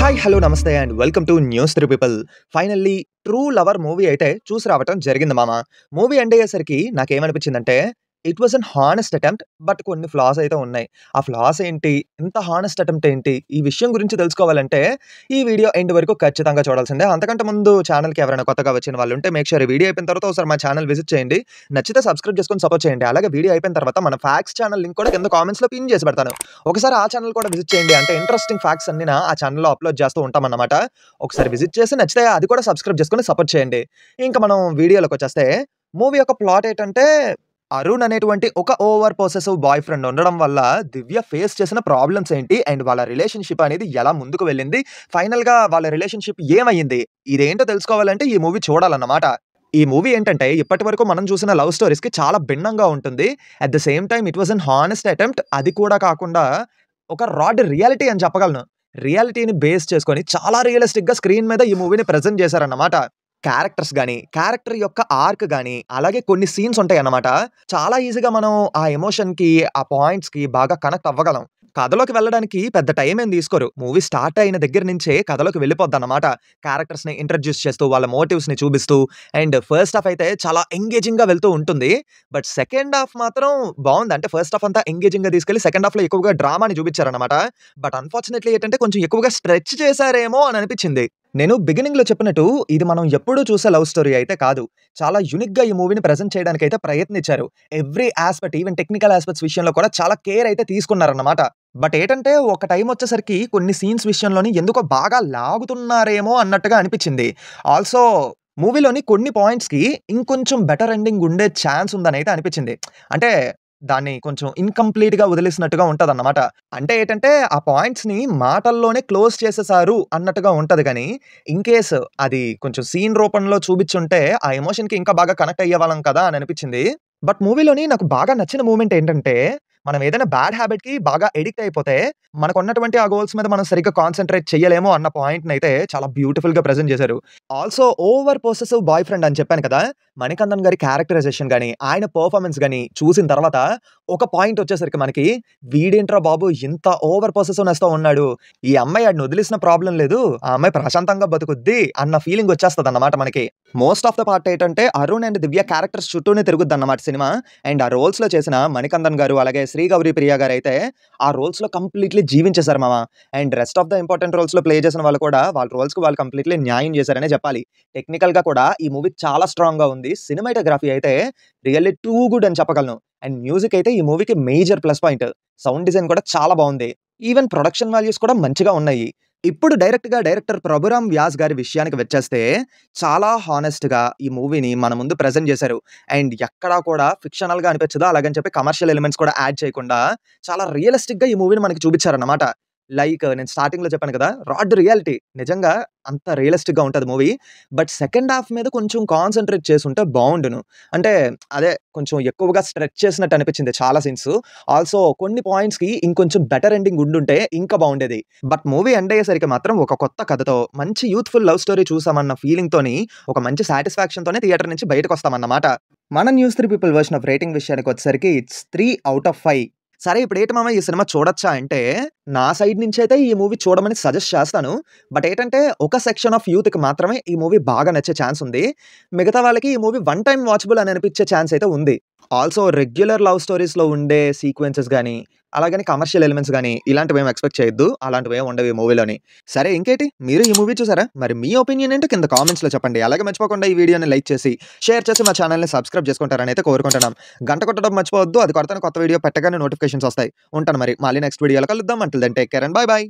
hi hello నమస్తే and welcome to news three people finally true lover movie అయితే చూసి రావటం జరిగింది మామ మూవీ ఎండ్ అయ్యేసరికి నాకేమనిపించిందంటే it was an honest attempt but కొన్ని ఫ్లాస్ అయితే ఉన్నాయి ఆ ఫ్లాస్ ఏంటి ఎంత హానెస్ట్ అటెంప్ట్ ఏంటి ఈ విషయం గురించి తెలుసుకోవాలంటే ఈ వీడియో ఎండ్ వరకు ఖచ్చితంగా చూడాల్సిందే అంతకంటే ముందు ఛానల్కి ఎవరైనా కొత్తగా వచ్చిన వాళ్ళు ఉంటే మేక్ షూర్ వీడియో అయిపోయిన తర్వాత ఒకసారి మా ఛానల్ విజిట్ చేయండి నచ్చితే సబ్స్క్రైబ్ చేసుకొని సపోర్ట్ చేయండి అలాగే వీడియో అయిపోయిన తర్వాత మన ఫ్యాక్స్ ఛానల్ లింక్ కూడా కింద కామెంట్స్లో పిన్ చేసి పెడతాను ఒకసారి ఆ ఛానల్ కూడా విజిట్ చేయండి అంటే ఇంట్రెస్టింగ్ ఫ్యాక్స్ అన్ని ఆ ఛానల్లో అప్లోడ్ చేస్తూ ఉంటామన్నమాట ఒకసారి విజిట్ చేసి నచ్చితే అది కూడా సబ్స్క్రైబ్ చేసుకొని సపోర్ట్ చేయండి ఇంకా మనం వీడియోలోకి వచ్చేస్తే మూవీ యొక్క ప్లాట్ ఏంటంటే అరుణ్ అనేటువంటి ఒక ఓవర్ పొసెసివ్ బాయ్ ఫ్రెండ్ ఉండడం వల్ల దివ్య ఫేస్ చేసిన ప్రాబ్లమ్స్ ఏంటి అండ్ వాళ్ళ రిలేషన్షిప్ అనేది ఎలా ముందుకు వెళ్ళింది ఫైనల్గా వాళ్ళ రిలేషన్షిప్ ఏమైంది ఇదేంటో తెలుసుకోవాలంటే ఈ మూవీ చూడాలన్నమాట ఈ మూవీ ఏంటంటే ఇప్పటి వరకు మనం చూసిన లవ్ స్టోరీస్కి చాలా భిన్నంగా ఉంటుంది at the same time it was an honest attempt అది కూడా కాకుండా ఒక రాడ్ రియాలిటీ అని చెప్పగలను రియాలిటీని బేస్ చేసుకొని చాలా రియలిస్టిక్గా స్క్రీన్ మీద ఈ మూవీని ప్రజెంట్ చేశారన్నమాట క్యారెక్టర్స్ కానీ క్యారెక్టర్ యొక్క ఆర్క్ కానీ అలాగే కొన్ని సీన్స్ ఉంటాయి అన్నమాట చాలా ఈజీగా మనం ఆ ఎమోషన్కి ఆ పాయింట్స్కి బాగా కనెక్ట్ అవ్వగలం కథలోకి వెళ్ళడానికి పెద్ద టైం ఏం తీసుకోరు మూవీ స్టార్ట్ అయిన దగ్గర నుంచే కథలోకి వెళ్ళిపోద్ది అనమాట క్యారెక్టర్స్ని ఇంట్రడ్యూస్ చేస్తూ వాళ్ళ మోటివ్స్ని చూపిస్తూ అండ్ ఫస్ట్ హాఫ్ అయితే చాలా ఎంగేజింగ్గా వెళ్తూ ఉంటుంది బట్ సెకండ్ హాఫ్ మాత్రం బాగుంది అంటే ఫస్ట్ హాఫ్ అంతా ఎంగేజింగ్గా తీసుకెళ్ళి సెకండ్ హాఫ్లో ఎక్కువగా డ్రామాని చూపించారనమాట బట్ అన్ఫార్చునేట్లీ ఏంటంటే కొంచెం ఎక్కువగా స్ట్రెచ్ చేశారేమో అని అనిపించింది నేను బిగినింగ్లో చెప్పినట్టు ఇది మనం ఎప్పుడూ చూసే లవ్ స్టోరీ అయితే కాదు చాలా యునిక్గా ఈ మూవీని ప్రజెంట్ చేయడానికి అయితే ప్రయత్నించారు every aspect even technical aspects విషయంలో కూడా చాలా కేర్ అయితే తీసుకున్నారన్నమాట బట్ ఏంటంటే ఒక టైం వచ్చేసరికి కొన్ని సీన్స్ విషయంలోని ఎందుకో బాగా లాగుతున్నారేమో అన్నట్టుగా అనిపించింది ఆల్సో మూవీలోని కొన్ని పాయింట్స్కి ఇంకొంచెం బెటర్ ఎండింగ్ ఉండే ఛాన్స్ ఉందని అయితే అనిపించింది అంటే దాన్ని కొంచెం ఇన్కంప్లీట్గా వదిలేసినట్టుగా ఉంటుంది అన్నమాట అంటే ఏంటంటే ఆ పాయింట్స్ని మాటల్లోనే క్లోజ్ చేసేసారు అన్నట్టుగా ఉంటుంది కానీ ఇన్ కేసు అది కొంచెం సీన్ రూపంలో చూపించుంటే ఆ ఎమోషన్కి ఇంకా బాగా కనెక్ట్ అయ్యేవాళ్ళం కదా అని అనిపించింది బట్ మూవీలోని నాకు బాగా నచ్చిన మూమెంట్ ఏంటంటే మనం ఏదైనా బ్యాడ్ హ్యాబిట్ కి బాగా ఎడిక్ట్ అయిపోతే మనకు ఉన్నటువంటి ఆ గోల్స్ మీద మనం సరిగ్గా కాన్సన్ట్రేట్ చేయలేమో అన్న పాయింట్ అయితే చాలా బ్యూటిఫుల్ గా ప్రజెంట్ చేశారు also over possessive boyfriend అని చెప్పాను కదా మణికందన్ గారి క్యారెక్టరైజేషన్ కానీ ఆయన పర్ఫార్మెన్స్ కానీ చూసిన తర్వాత ఒక పాయింట్ వచ్చేసరికి మనకి వీడేంట్రా బాబు ఇంత ఓవర్ పొసెసివ్నెస్ తో ఉన్నాడు ఈ అమ్మాయి ఆడిని వదిలిసిన ప్రాబ్లం లేదు ఆ అమ్మాయి ప్రశాంతంగా బతుకుద్ది అన్న ఫీలింగ్ వచ్చేస్తుంది అన్నమాట మనకి మోస్ట్ ఆఫ్ ద పార్ట్ ఏంటంటే అరుణ్ అండ్ దివ్య క్యారెక్టర్స్ చుట్టూనే తిరుగుద్ది అన్నమాట సినిమా అండ్ ఆ రోల్స్ లో చేసిన మణికందన్ గారు అలాగే శ్రీ గౌరీ ప్రియ గారు అయితే ఆ రోల్స్లో కంప్లీట్లీ జీవించేశారు మామ and rest of the important రోల్స్లో ప్లే చేసిన వాళ్ళు కూడా వాళ్ళ రోల్స్కి వాళ్ళు కంప్లీట్లీ న్యాయం చేశారనే చెప్పాలి టెక్నికల్గా కూడా ఈ మూవీ చాలా స్ట్రాంగ్గా ఉంది సినిమాటోగ్రఫీ అయితే రియల్లీ టూ గుడ్ అని చెప్పగలను అండ్ మ్యూజిక్ అయితే ఈ మూవీకి major plus point sound design కూడా చాలా బాగుంది ఈవెన్ ప్రొడక్షన్ వాల్యూస్ కూడా మంచిగా ఉన్నాయి ఇప్పుడు డైరెక్ట్గా డైరెక్టర్ ప్రభురామ్ వ్యాస్ గారి విషయానికి వచ్చేస్తే చాలా హానెస్ట్గా ఈ మూవీని మన ముందు ప్రజెంట్ చేశారు అండ్ ఎక్కడా కూడా ఫిక్షనల్గా అనిపించదు అలాగని చెప్పి కమర్షియల్ ఎలిమెంట్స్ కూడా యాడ్ చేయకుండా చాలా రియలిస్టిక్గా ఈ మూవీని మనకి చూపించారన్నమాట లైక్ నేను స్టార్టింగ్లో చెప్పాను కదా రాడ్ రియాలిటీ నిజంగా అంత రియలిస్టిక్గా ఉంటుంది మూవీ బట్ సెకండ్ హాఫ్ మీద కొంచెం కాన్సన్ట్రేట్ చేసుంటే బాగుండును అంటే అదే కొంచెం ఎక్కువగా స్ట్రెచ్ చేసినట్టు అనిపించింది చాలా సీన్స్ ఆల్సో కొన్ని పాయింట్స్కి ఇంకొంచెం బెటర్ ఎండింగ్ ఉండుంటే ఇంకా బాగుండేది బట్ మూవీ ఎండ్ అయ్యేసరికి మాత్రం ఒక కొత్త కథతో మంచి యూత్ఫుల్ లవ్ స్టోరీ చూసామన్న ఫీలింగ్తోని ఒక మంచి సాటిస్ఫాక్షన్తోనే థియేటర్ నుంచి బయటకు వస్తామన్నమాట మన news three people version of rating విషయానికి వచ్చేసరికి it's three out of five సరే ఇప్పుడు ఏంటి మామ ఈ సినిమా చూడొచ్చా అంటే నా సైడ్ నుంచి అయితే ఈ మూవీ చూడమని సజెస్ట్ చేస్తాను బట్ ఏంటంటే ఒక సెక్షన్ ఆఫ్ యూత్కి మాత్రమే ఈ మూవీ బాగా నచ్చే ఛాన్స్ ఉంది మిగతా వాళ్ళకి ఈ మూవీ వన్ టైం వాచబుల్ అని అనిపించే ఛాన్స్ అయితే ఉంది ఆల్సో రెగ్యులర్ లవ్ స్టోరీస్లో ఉండే సీక్వెన్సెస్ కానీ అలాగని కమర్షియల్ ఎలిమెంట్స్ కానీ ఇలాంటివి ఏం ఎక్స్పెక్ట్ చేయొద్దు అలాంటివి ఏం ఉండవు ఈ మూవీలోని సరే ఇంకేంటి మీరు ఈ మూవీ చూసారా మరి మీ ఒపీనియన్ ఏంటో కింద కామెంట్స్లో చెప్పండి అలాగే మర్చిపోకుండా ఈ వీడియోని లైక్ చేసి షేర్ చేసి మా ఛానల్ని సబ్స్క్రైబ్ చేసుకుంటారని అయితే కోరుకుంటున్నాం గంట కొట్టడం మర్చిపోవద్దు అది కొడతాను కొత్త వీడియో పెట్టగానే నోటిఫికేషన్స్ వస్తాయి ఉంటాను మరి మళ్ళీ నెక్స్ట్ వీడియోలో కలుద్దాం అంటే then care and bye bye